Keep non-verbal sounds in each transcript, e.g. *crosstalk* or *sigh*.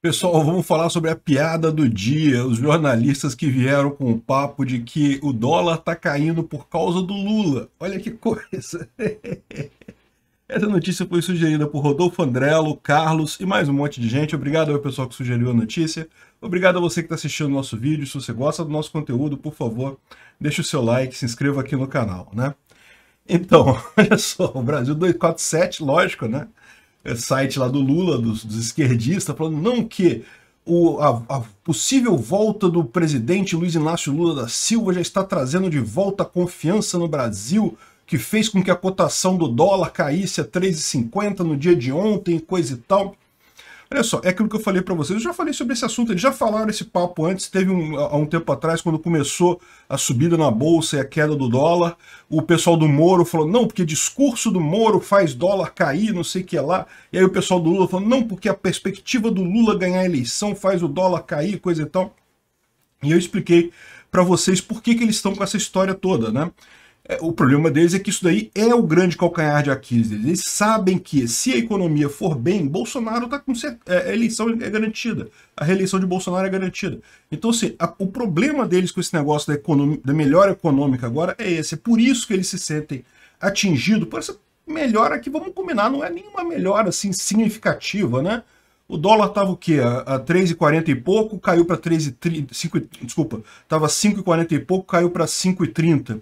Pessoal, vamos falar sobre a piada do dia. Os jornalistas que vieram com o papo de que o dólar tá caindo por causa do Lula. Olha que coisa. *laughs* Essa notícia foi sugerida por Rodolfo Andrello, Carlos e mais um monte de gente. Obrigado ao pessoal que sugeriu a notícia. Obrigado a você que está assistindo o nosso vídeo. Se você gosta do nosso conteúdo, por favor, deixe o seu like, se inscreva aqui no canal, né? Então, *laughs* olha só, o Brasil 247, lógico, né? É, site lá do Lula, dos, dos esquerdistas, falando não que o, a, a, possível volta do presidente Luiz Inácio Lula da Silva já está trazendo de volta a confiança no Brasil, que fez com que a cotação do dólar caísse a 3,50 no dia de ontem, coisa e tal. Olha só, é aquilo que eu falei para vocês. Eu já falei sobre esse assunto, eles já falaram esse papo antes. Teve um, há um tempo atrás, quando começou a subida na bolsa e a queda do dólar, o pessoal do Moro falou: não, porque discurso do Moro faz dólar cair, não sei o que lá. E aí o pessoal do Lula falou: não, porque a perspectiva do Lula ganhar a eleição faz o dólar cair, coisa e tal. E eu expliquei para vocês por que, que eles estão com essa história toda, né? É, o problema deles é que isso daí é o grande calcanhar de Aquiles. Eles sabem que se a economia for bem, Bolsonaro está com cer... É, a eleição é garantida, a reeleição de Bolsonaro é garantida. Então, assim, a... o problema deles com esse negócio da, econom... da melhora econômica agora é esse. É por isso que eles se sentem atingidos por essa melhora que, vamos combinar, não é nenhuma melhora assim significativa, né? O dólar estava o quê? A, a 3,40 e pouco, caiu para 3,30. Desculpa, estava 5,40 e pouco, caiu para 5,30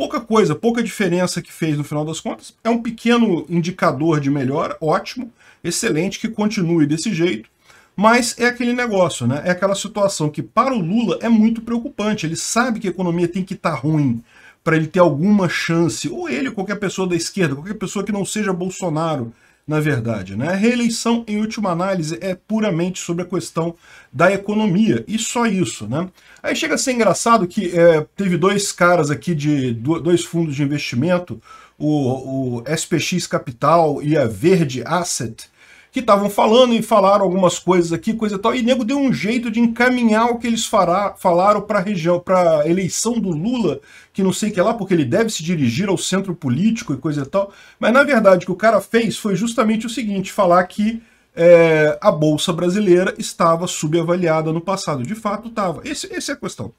pouca coisa, pouca diferença que fez no final das contas. É um pequeno indicador de melhora, ótimo, excelente, que continue desse jeito. Mas é aquele negócio, né? É aquela situação que para o Lula é muito preocupante. Ele sabe que a economia tem que estar tá ruim para ele ter alguma chance, ou ele, qualquer pessoa da esquerda, qualquer pessoa que não seja Bolsonaro, na verdade. Né? A reeleição, em última análise, é puramente sobre a questão da economia, e só isso. Né? Aí chega a ser engraçado que é, teve dois caras aqui de dois fundos de investimento, o, o SPX Capital e a Verde Asset, que estavam falando e falaram algumas coisas aqui, coisa e tal, e nego deu um jeito de encaminhar o que eles fará, falaram para a região, para eleição do Lula, que não sei o que é lá, porque ele deve se dirigir ao centro político e coisa e tal. Mas na verdade o que o cara fez foi justamente o seguinte, falar que é, a Bolsa Brasileira estava subavaliada no passado. De fato, estava. Essa é a questão.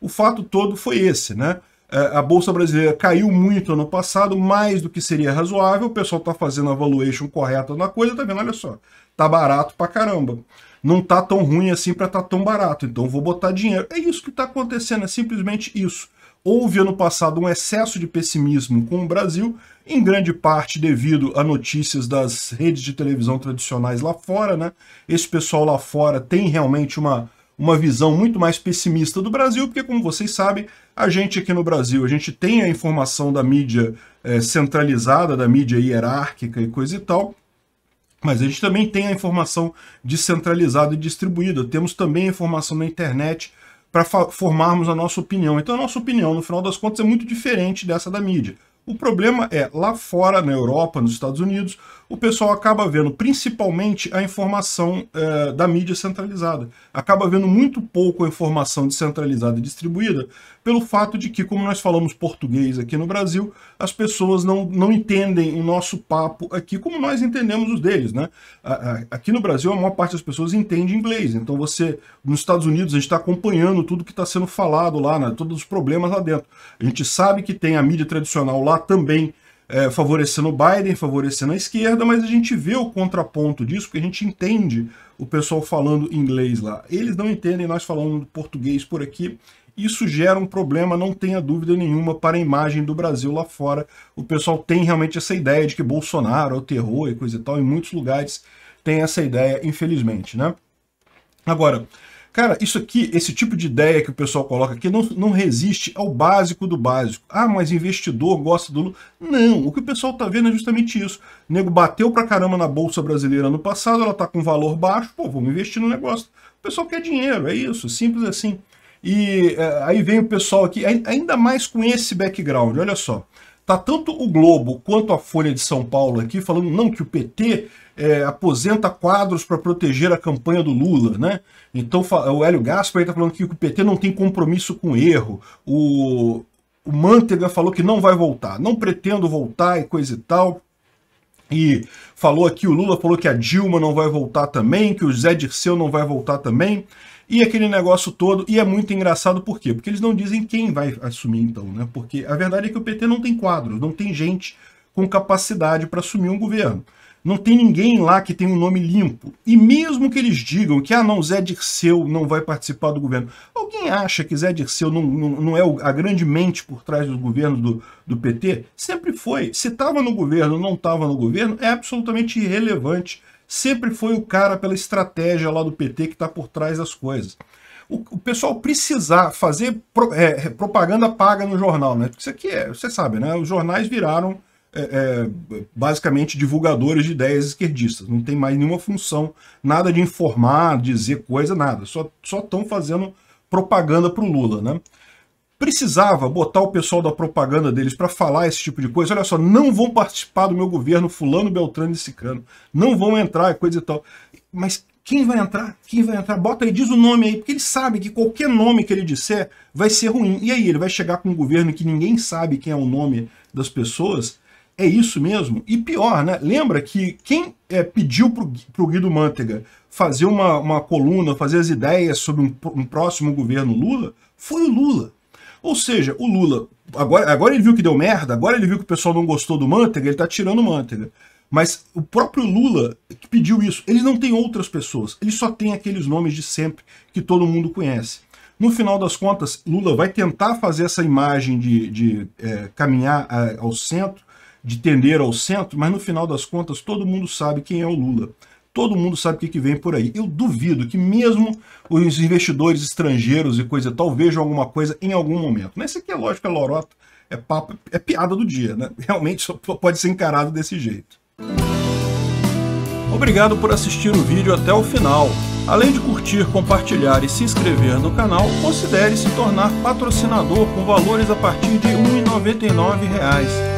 O fato todo foi esse, né? É, a Bolsa Brasileira caiu muito ano passado, mais do que seria razoável, o pessoal está fazendo a valuation correta na coisa, tá vendo? Olha só, tá barato pra caramba. Não tá tão ruim assim para tá tão barato, então vou botar dinheiro. É isso que está acontecendo, é simplesmente isso. Houve ano passado um excesso de pessimismo com o Brasil, em grande parte devido a notícias das redes de televisão tradicionais lá fora, né? Esse pessoal lá fora tem realmente uma uma visão muito mais pessimista do Brasil, porque, como vocês sabem, a gente aqui no Brasil, a gente tem a informação da mídia é, centralizada, da mídia hierárquica e coisa e tal, mas a gente também tem a informação descentralizada e distribuída. Temos também a informação na internet para formarmos a nossa opinião. Então, a nossa opinião, no final das contas, é muito diferente dessa da mídia. O problema é, lá fora, na Europa, nos Estados Unidos, o pessoal acaba vendo principalmente a informação é, da mídia centralizada. Acaba vendo muito pouco a informação descentralizada e distribuída pelo fato de que, como nós falamos português aqui no Brasil, as pessoas não, não entendem o nosso papo aqui como nós entendemos os deles. Né? Aqui no Brasil, a maior parte das pessoas entende inglês. Então você, nos Estados Unidos, a gente está acompanhando tudo que está sendo falado lá, né? todos os problemas lá dentro. A gente sabe que tem a mídia tradicional lá também, é, favorecendo o Biden, favorecendo a esquerda, mas a gente vê o contraponto disso, porque a gente entende o pessoal falando inglês lá. Eles não entendem nós falando português por aqui. Isso gera um problema, não tenha dúvida nenhuma, para a imagem do Brasil lá fora. O pessoal tem realmente essa ideia de que Bolsonaro é o terror e coisa e tal. Em muitos lugares tem essa ideia, infelizmente, né? Agora, Cara, isso aqui, esse tipo de ideia que o pessoal coloca aqui não, não resiste ao básico do básico. Ah, mas investidor gosta do Lula. Não, o que o pessoal tá vendo é justamente isso. O nego bateu pra caramba na Bolsa Brasileira ano passado, ela tá com valor baixo, pô, vamos investir no negócio. O pessoal quer dinheiro, é isso, simples assim. E é, aí vem o pessoal aqui, ainda mais com esse background, olha só. Tá tanto o Globo quanto a Folha de São Paulo aqui falando não que o PT é, aposenta quadros para proteger a campanha do Lula, né? Então o Hélio Gaspar está falando que o PT não tem compromisso com erro. O, o Mantega falou que não vai voltar, não pretendo voltar e coisa e tal. E falou aqui, o Lula falou que a Dilma não vai voltar também, que o Zé Dirceu não vai voltar também, e aquele negócio todo, e é muito engraçado por quê? Porque eles não dizem quem vai assumir então, né? Porque a verdade é que o PT não tem quadro, não tem gente com capacidade para assumir um governo. Não tem ninguém lá que tem um nome limpo. E mesmo que eles digam que, ah, não, Zé Dirceu não vai participar do governo. Alguém acha que Zé Dirceu não, não, não é a grande mente por trás dos governos do, do PT? Sempre foi. Se estava no governo ou não estava no governo, é absolutamente irrelevante. Sempre foi o cara pela estratégia lá do PT que está por trás das coisas o, pessoal precisar fazer é, é, propaganda paga no jornal, né? Porque isso aqui é, você sabe, né? Os jornais viraram é, é, basicamente divulgadores de ideias esquerdistas. Não tem mais nenhuma função, nada de informar, dizer coisa, nada. Só estão fazendo propaganda para o Lula, né? Precisava botar o pessoal da propaganda deles para falar esse tipo de coisa. Olha só, não vão participar do meu governo fulano, beltrano e cicano. Não vão entrar, coisa e tal. Mas quem vai entrar? Quem vai entrar? Bota aí, diz o nome aí, porque ele sabe que qualquer nome que ele disser vai ser ruim. E aí, ele vai chegar com um governo que ninguém sabe quem é o nome das pessoas é isso mesmo? E pior, né? Lembra que quem é, pediu para o Guido Mantega fazer uma, uma coluna, fazer as ideias sobre um, um, próximo governo Lula, foi o Lula. Ou seja, o Lula, agora, agora ele viu que deu merda, agora ele viu que o pessoal não gostou do Mantega, ele está tirando o Mantega. Mas o próprio Lula que pediu isso, ele não tem outras pessoas, ele só tem aqueles nomes de sempre que todo mundo conhece. No final das contas, Lula vai tentar fazer essa imagem de, de é, caminhar a, é, ao centro, de tender ao centro, mas no final das contas todo mundo sabe quem é o Lula. Todo mundo sabe o que, que vem por aí. Eu duvido que mesmo os investidores estrangeiros e coisa tal vejam alguma coisa em algum momento. Mas isso aqui é lógica, é lorota, é papo, é piada do dia, né? *laughs* Realmente só pode ser encarado desse jeito. Obrigado por assistir o vídeo até o final. Além de curtir, compartilhar e se inscrever no canal, considere se tornar patrocinador com valores a partir de R$ 1,99